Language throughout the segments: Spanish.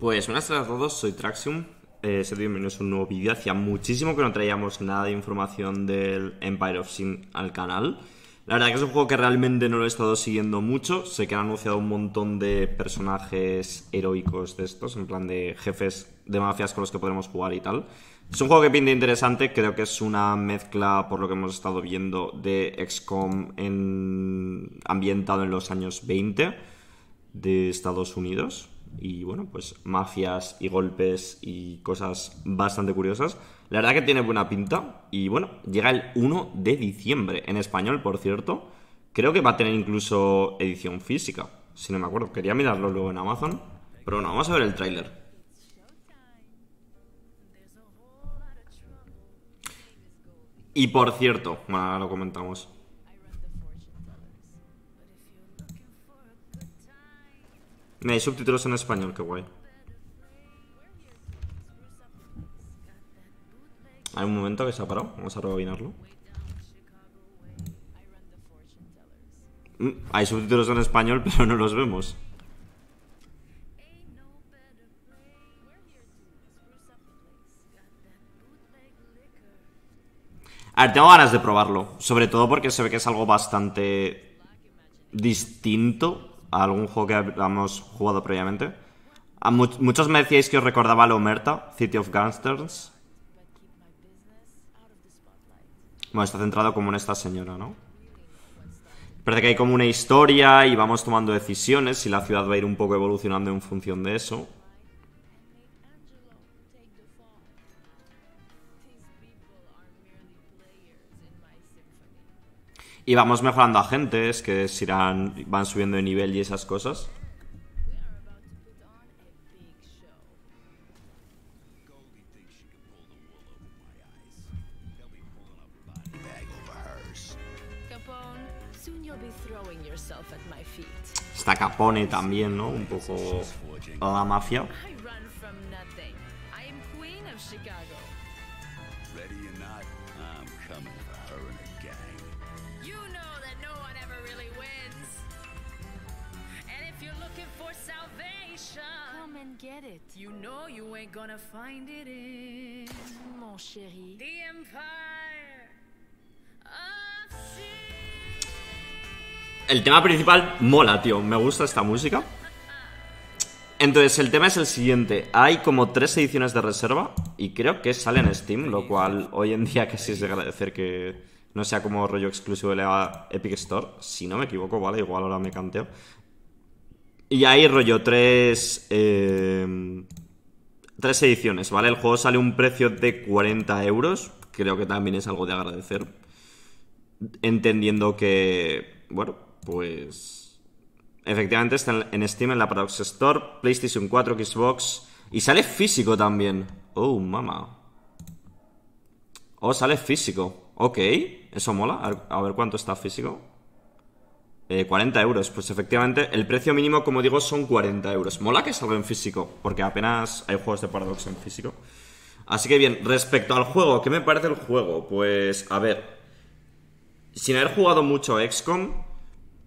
Pues buenas tardes a todos, soy Traxium. Eh, bienvenidos a un nuevo vídeo. Hacía muchísimo que no traíamos nada de información del Empire of Sin al canal. La verdad que es un juego que realmente no lo he estado siguiendo mucho. Sé que han anunciado un montón de personajes heroicos de estos, en plan de jefes de mafias con los que podremos jugar y tal. Es un juego que pinta interesante, creo que es una mezcla, por lo que hemos estado viendo, de XCOM ambientado en los años 20 de Estados Unidos y bueno, pues mafias y golpes y cosas bastante curiosas. La verdad que tiene buena pinta y bueno, llega el 1 de diciembre, en español por cierto. Creo que va a tener incluso edición física, si no me acuerdo. Quería mirarlo luego en Amazon, pero bueno, vamos a ver el tráiler. Y por cierto, bueno, ahora lo comentamos. hay subtítulos en español, qué guay. Hay un momento que se ha parado. Vamos a rebobinarlo. Mm, hay subtítulos en español, pero no los vemos. A ver, tengo ganas de probarlo. Sobre todo porque se ve que es algo bastante distinto algún juego que habíamos jugado previamente. A ah, muchos me decíais que os recordaba a la City of Gangsters. Bueno, está centrado como en esta señora, ¿no? Parece que hay como una historia y vamos tomando decisiones y la ciudad va a ir un poco evolucionando en función de eso. Y vamos mejorando agentes que se irán, van subiendo de nivel y esas cosas. Está Capone también, ¿no? Un poco la mafia. El tema principal mola, tío. Me gusta esta música. Entonces, el tema es el siguiente. Hay como tres ediciones de reserva y creo que sale en Steam, lo cual hoy en día casi es de agradecer que no sea como rollo exclusivo de la Epic Store. Si no me equivoco, ¿vale? Igual ahora me canteo. Y ahí, rollo tres. Em, tres ediciones, ¿vale? El juego sale a un precio de 40 euros. Creo que también es algo de agradecer. Entendiendo que. Bueno, pues. Efectivamente está en Steam, en la Paradox Store, PlayStation 4, Xbox. Y sale físico también. Oh, mamá. Oh, sale físico. Ok, eso mola. A ver cuánto está físico. 40 eh, euros, pues efectivamente el precio mínimo, como digo, son 40 euros. Mola que salga en físico, porque apenas hay juegos de Paradox en físico. Así que bien, respecto al juego, ¿qué me parece el juego? Pues, a ver, sin haber jugado mucho XCOM,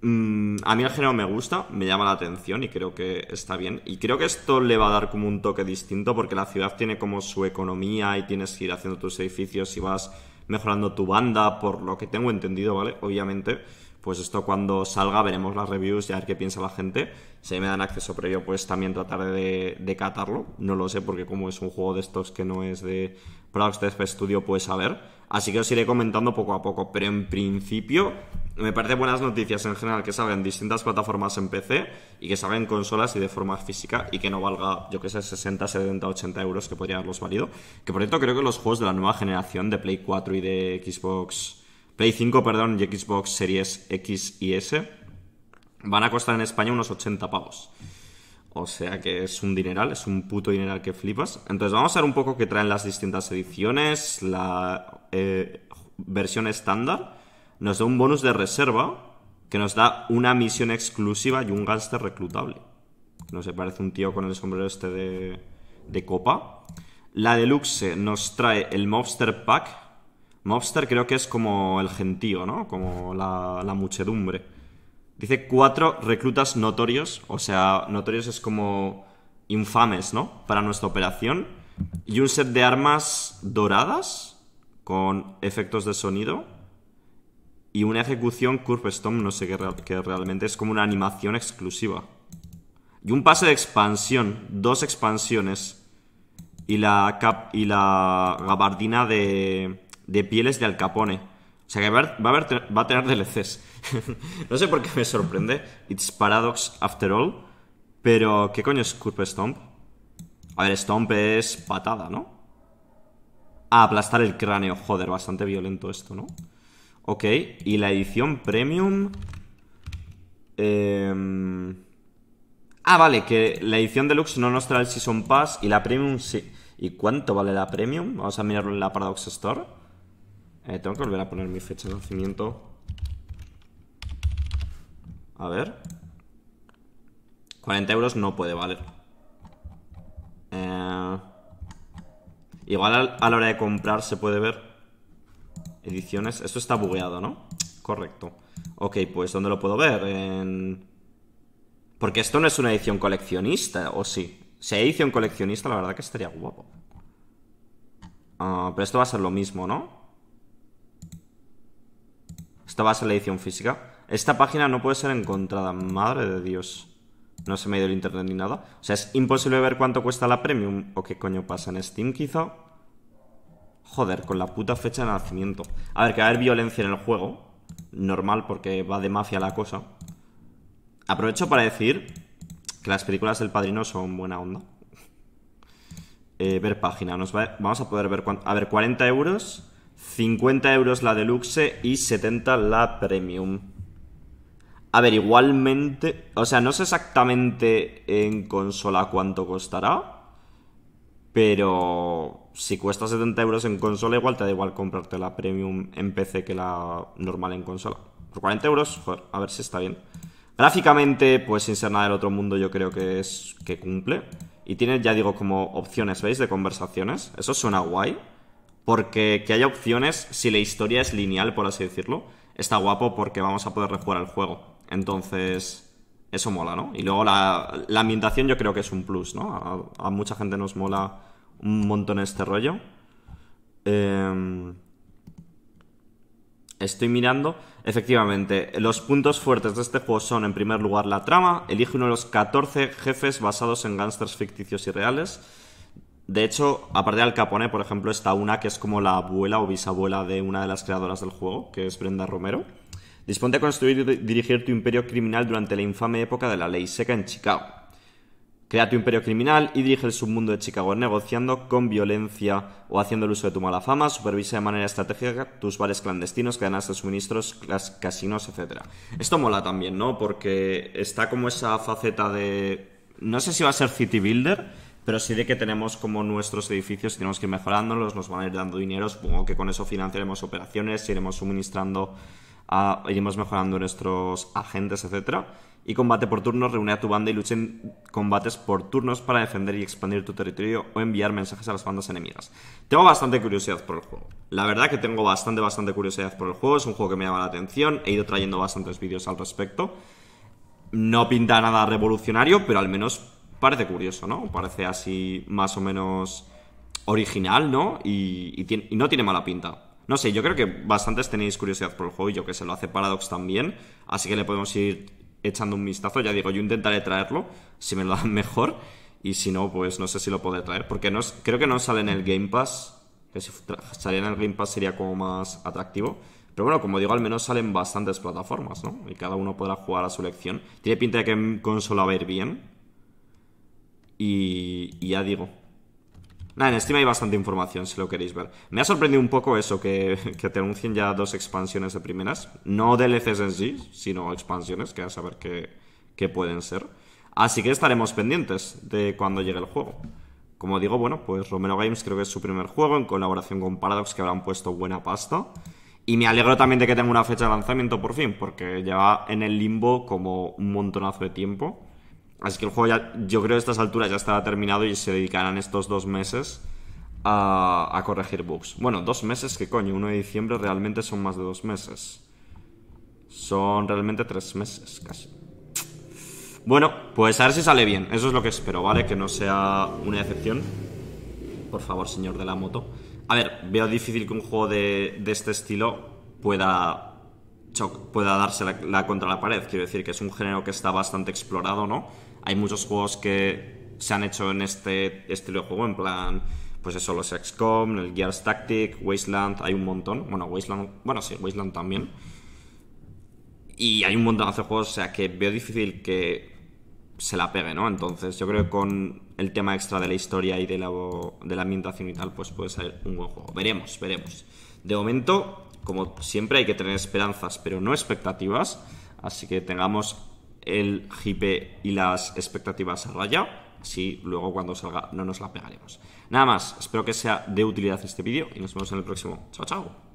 mm, a mí el género me gusta, me llama la atención y creo que está bien. Y creo que esto le va a dar como un toque distinto, porque la ciudad tiene como su economía y tienes que ir haciendo tus edificios y vas mejorando tu banda, por lo que tengo entendido, ¿vale? Obviamente pues esto cuando salga veremos las reviews y a ver qué piensa la gente. Si me dan acceso previo, pues también trataré de, catarlo. No lo sé porque como es un juego de estos que no es de ustedes Studio, pues a ver. Así que os iré comentando poco a poco. Pero en principio me parece buenas noticias en general que salgan distintas plataformas en PC y que salgan consolas y de forma física y que no valga, yo que sé, 60, 70, 80 euros que podría haberlos valido. Que por cierto creo que los juegos de la nueva generación de Play 4 y de Xbox Play 5, perdón, y Xbox Series X y S, van a costar en España unos 80 pavos. O sea que es un dineral, es un puto dineral que flipas. Entonces vamos a ver un poco qué traen las distintas ediciones, la eh, versión estándar. Nos da un bonus de reserva que nos da una misión exclusiva y un gánster reclutable. No se parece un tío con el sombrero este de, de copa. La deluxe nos trae el Mobster Pack, Mobster creo que es como el gentío, ¿no? Como la, muchedumbre. Dice cuatro reclutas notorios, o sea, notorios es como infames, ¿no? Para nuestra operación. Y un set de armas doradas con efectos de sonido. Y una ejecución Curve Storm, no sé qué, que realmente es como una animación exclusiva. Y un pase de expansión, dos expansiones. Y la, y la gabardina de de pieles de alcapone O sea que va a, va a tener DLCs. no sé por qué me sorprende. It's Paradox After All. Pero, ¿qué coño es Curve Stomp? A ver, Stomp es patada, ¿no? Ah, aplastar el cráneo. Joder, bastante violento esto, ¿no? Ok, y la edición premium... Em, ah, vale, que la edición deluxe no nos trae el Season Pass y la premium sí. ¿Y cuánto vale la premium? Vamos a mirarlo en la Paradox Store. Eh, tengo que volver a poner mi fecha de nacimiento. A ver. 40 euros no puede valer. Eh, igual a la hora de comprar se puede ver ediciones. Esto está bugueado, ¿no? Correcto. Ok, pues ¿dónde lo puedo ver? Porque esto no es una edición coleccionista, ¿o sí? Si hay edición coleccionista, la verdad que estaría guapo. Ah, pero esto va a ser lo mismo, ¿no? ser la edición física. Esta página no puede ser encontrada, madre de Dios. No se me ha ido el internet ni nada. O sea, es imposible ver cuánto cuesta la premium o qué coño pasa en Steam quizá. Joder, con la puta fecha de nacimiento. A ver, que va a haber violencia en el juego. Normal, porque va de mafia la cosa. Aprovecho para decir que las películas del padrino son buena onda. Eh, ver página. Nos vamos a poder ver, a ver, 40 euros 50 euros la deluxe y 70 la premium. A ver, igualmente, o sea, no sé exactamente en consola cuánto costará, pero si cuesta 70 euros en consola, igual te da igual comprarte la premium en PC que la normal en consola. Por pues 40 euros, a ver si está bien. Gráficamente, pues sin ser nada del otro mundo, yo creo que es que cumple. Y tiene, ya digo, como opciones, ¿veis? De conversaciones. Eso suena guay porque que haya opciones, si la historia es lineal, por así decirlo, está guapo porque vamos a poder rejugar el juego. Entonces, eso mola, ¿no? Y luego la, la ambientación yo creo que es un plus, ¿no? A, mucha gente nos mola un montón este rollo. Em, estoy mirando. Efectivamente, los puntos fuertes de este juego son, en primer lugar, la trama. Elige uno de los 14 jefes basados en gángsters ficticios y reales. De hecho, aparte de Al Capone, por ejemplo, está una que es como la abuela o bisabuela de una de las creadoras del juego, que es Brenda Romero. Disponte a construir y dirigir tu imperio criminal durante la infame época de la ley seca en Chicago. Crea tu imperio criminal y dirige el submundo de Chicago negociando con violencia o haciendo el uso de tu mala fama, supervisa de manera estratégica tus bares clandestinos, cadenas de suministros, casinos, etc. Esto mola también, ¿no? Porque está como esa faceta de... No sé si va a ser City Builder, pero sí de que tenemos como nuestros edificios y tenemos que ir mejorándolos, nos van a ir dando dinero, supongo que con eso financiaremos operaciones, iremos suministrando, iremos mejorando nuestros agentes, etc. Y combate por turnos, reúne a tu banda y luchen combates por turnos para defender y expandir tu territorio o enviar mensajes a las bandas enemigas. Tengo bastante curiosidad por el juego. La verdad que tengo bastante, bastante curiosidad por el juego, es un juego que me llama la atención, he ido trayendo bastantes vídeos al respecto. No pinta nada revolucionario, pero al menos parece curioso, ¿no? Parece así más o menos original, ¿no? Y, no tiene mala pinta. No sé, yo creo que bastantes tenéis curiosidad por el juego y yo que se lo hace Paradox también, así que le podemos ir echando un vistazo, ya digo, yo intentaré traerlo, si me lo dan mejor, y si no, pues no sé si lo podré traer, porque no creo que no sale en el Game Pass, que si saliera en el Game Pass sería como más atractivo, pero bueno, como digo, al menos salen bastantes plataformas, ¿no? Y cada uno podrá jugar a su elección. Tiene pinta de que en consola va a ir bien, y, ya digo. Nada, en Steam hay bastante información si lo queréis ver. Me ha sorprendido un poco eso, que, te anuncien ya dos expansiones de primeras. No DLCs en sí, sino expansiones, que a saber qué, qué pueden ser. Así que estaremos pendientes de cuando llegue el juego. Como digo, bueno, pues Romero Games creo que es su primer juego en colaboración con Paradox, que habrán puesto buena pasta. Y me alegro también de que tenga una fecha de lanzamiento por fin, porque lleva en el limbo como un montonazo de tiempo. Así que el juego ya, yo creo que a estas alturas ya estará terminado y se dedicarán estos dos meses a, corregir bugs. Bueno, dos meses, que coño, 1 de diciembre realmente son más de dos meses. Son realmente tres meses casi. Bueno, pues a ver si sale bien. Eso es lo que espero, ¿vale? Que no sea una excepción. Por favor, señor de la moto. A ver, veo difícil que un juego de, de este estilo pueda pueda darse la, contra la pared. Quiero decir que es un género que está bastante explorado, ¿no? Hay muchos juegos que se han hecho en este estilo de juego, en plan, pues eso, los XCOM, el Gears Tactic, Wasteland, hay un montón. Bueno, Wasteland, bueno, sí, Wasteland también. Y hay un montón de juegos, o sea, que veo difícil que se la pegue, ¿no? Entonces, yo creo que con el tema extra de la historia y de la, de la ambientación y tal, pues puede ser un buen juego. Veremos, veremos. De momento, como siempre, hay que tener esperanzas, pero no expectativas. Así que tengamos el hipe y las expectativas a raya. Así luego cuando salga no nos la pegaremos. Nada más, espero que sea de utilidad este vídeo y nos vemos en el próximo. Chao, chao.